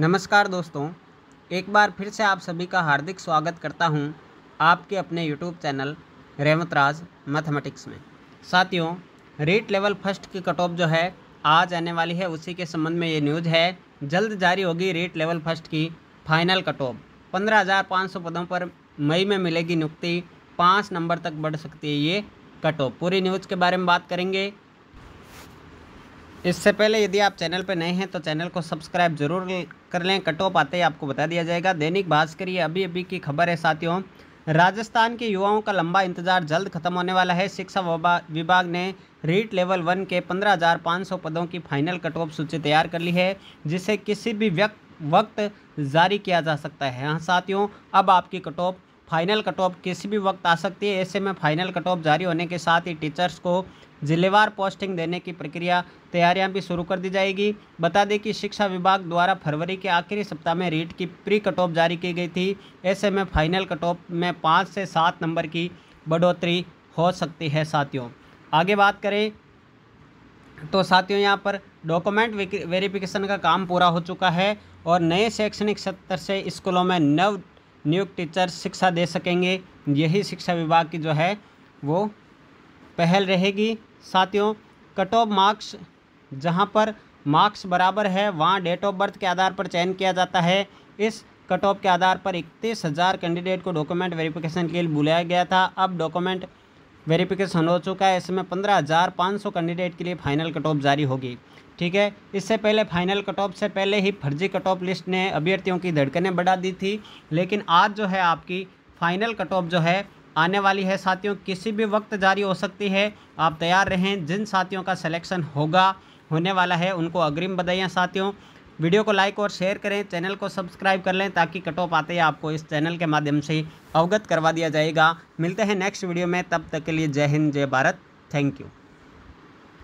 नमस्कार दोस्तों एक बार फिर से आप सभी का हार्दिक स्वागत करता हूं आपके अपने यूट्यूब चैनल रेमतराज मैथमेटिक्स में साथियों रेट लेवल फर्स्ट की कट ऑफ जो है आज आने वाली है उसी के संबंध में ये न्यूज़ है जल्द जारी होगी रेट लेवल फर्स्ट की फाइनल कट ऑफ पंद्रह हज़ार पाँच सौ पदों पर मई में मिलेगी नियुक्ति पाँच नंबर तक बढ़ सकती है ये कट ऑफ पूरी न्यूज़ के बारे में बात करेंगे इससे पहले यदि आप चैनल पर नए हैं तो चैनल को सब्सक्राइब जरूर कर लें कट ऑफ आते ही आपको बता दिया जाएगा दैनिक भास्कर ये अभी अभी की खबर है साथियों राजस्थान के युवाओं का लंबा इंतजार जल्द खत्म होने वाला है शिक्षा विभाग ने रीट लेवल वन के 15,500 पदों की फाइनल कट ऑफ सूची तैयार कर ली है जिसे किसी भी व्यक्त वक्त जारी किया जा सकता है हाँ साथियों अब आपकी cut off final cut off किसी भी वक्त आ सकती है ऐसे में फाइनल कट ऑफ जारी होने के साथ ही टीचर्स को जिलेवार पोस्टिंग देने की प्रक्रिया तैयारियां भी शुरू कर दी जाएगी बता दें कि शिक्षा विभाग द्वारा फरवरी के आखिरी सप्ताह में रीट की प्री कट ऑफ जारी की गई थी ऐसे में फाइनल कट ऑफ में पाँच से सात नंबर की बढ़ोतरी हो सकती है साथियों आगे बात करें तो साथियों यहाँ पर डॉक्यूमेंट वेरिफिकेशन का काम पूरा हो चुका है और नए शैक्षणिक सत्र से स्कूलों में नव नियुक्त टीचर शिक्षा दे सकेंगे यही शिक्षा विभाग की जो है वो पहल रहेगी साथियों कट ऑफ मार्क्स जहाँ पर मार्क्स बराबर है वहाँ डेट ऑफ बर्थ के आधार पर चयन किया जाता है इस कट ऑफ के आधार पर इकतीस हज़ार कैंडिडेट को डॉक्यूमेंट वेरिफिकेशन के लिए बुलाया गया था अब डॉक्यूमेंट वेरिफिकेशन हो चुका है इसमें पंद्रह हज़ार पाँच सौ कैंडिडेट के लिए फाइनल कट ऑफ जारी होगी ठीक है इससे पहले फाइनल कट ऑफ से पहले ही फर्जी कट ऑफ लिस्ट ने अभ्यर्थियों की धड़कनें बढ़ा दी थी लेकिन आज जो है आपकी फाइनल कट ऑफ जो है आने वाली है साथियों किसी भी वक्त जारी हो सकती है आप तैयार रहें जिन साथियों का सिलेक्शन होगा होने वाला है उनको अग्रिम बधाइयाँ साथियों वीडियो को लाइक और शेयर करें चैनल को सब्सक्राइब कर लें ताकि कट ऑफ आते ही आपको इस चैनल के माध्यम से अवगत करवा दिया जाएगा मिलते हैं नेक्स्ट वीडियो में तब तक के लिए जय हिंद जय भारत थैंक यू